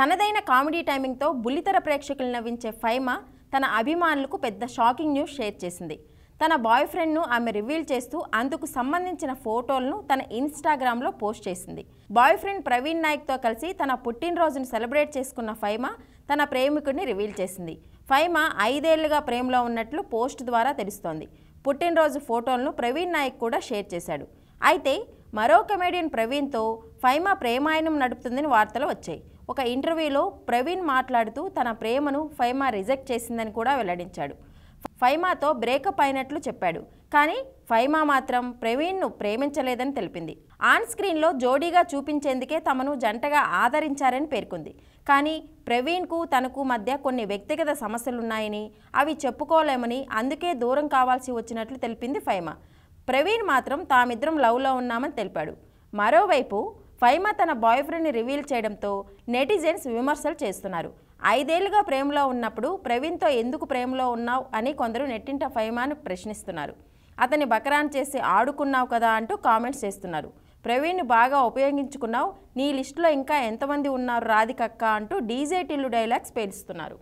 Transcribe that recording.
తనదైన కామెడీ టైమింగ్తో బుల్లితెర ప్రేక్షకులు నవ్వించే ఫైమా తన అభిమానులకు పెద్ద షాకింగ్ న్యూస్ షేర్ చేసింది తన బాయ్ ఫ్రెండ్ను ఆమె రివీల్ చేస్తూ అందుకు సంబంధించిన ఫోటోలను తన ఇన్స్టాగ్రామ్లో పోస్ట్ చేసింది బాయ్ ఫ్రెండ్ ప్రవీణ్ నాయక్తో కలిసి తన పుట్టినరోజును సెలబ్రేట్ చేసుకున్న ఫైమా తన ప్రేమికుడిని రివీల్ చేసింది ఫైమా ఐదేళ్లుగా ప్రేమలో ఉన్నట్లు పోస్ట్ ద్వారా తెలుస్తోంది పుట్టినరోజు ఫోటోలను ప్రవీణ్ నాయక్ కూడా షేర్ చేశాడు అయితే మరో కమెడియన్ ప్రవీణ్తో ఫైమా ప్రేమాయణం నడుపుతుందని వార్తలు వచ్చాయి ఒక ఇంటర్వ్యూలో ప్రవీణ్ మాట్లాడుతూ తన ప్రేమను ఫైమా రిజెక్ట్ చేసిందని కూడా వెల్లడించాడు ఫైమాతో బ్రేకప్ అయినట్లు చెప్పాడు కానీ ఫైమా మాత్రం ప్రవీణ్ను ప్రేమించలేదని తెలిపింది ఆన్ స్క్రీన్లో జోడీగా చూపించేందుకే తమను జంటగా ఆదరించారని పేర్కొంది కానీ ప్రవీణ్కు తనకు మధ్య కొన్ని వ్యక్తిగత సమస్యలున్నాయని అవి చెప్పుకోలేమని అందుకే దూరం కావాల్సి వచ్చినట్లు తెలిపింది ఫైమా ప్రవీణ్ మాత్రం తామిద్దరం లవ్లో ఉన్నామని తెలిపాడు మరోవైపు ఫైమా తన బాయ్ ఫ్రెండ్ని రివీల్ చేయడంతో నెటిజన్స్ విమర్శలు చేస్తున్నారు ఐదేళ్లుగా ప్రేమలో ఉన్నప్పుడు ప్రవీణ్తో ఎందుకు ప్రేమలో ఉన్నావు అని కొందరు నెట్టింట ఫైమాను ప్రశ్నిస్తున్నారు అతని బకరాన్ చేసి ఆడుకున్నావు కదా అంటూ కామెంట్స్ చేస్తున్నారు ప్రవీణ్ బాగా ఉపయోగించుకున్నావు నీ లిస్టులో ఇంకా ఎంతమంది ఉన్నారు రాధికక్క అంటూ డీజే టిల్లు డైలాగ్స్ పేలుస్తున్నారు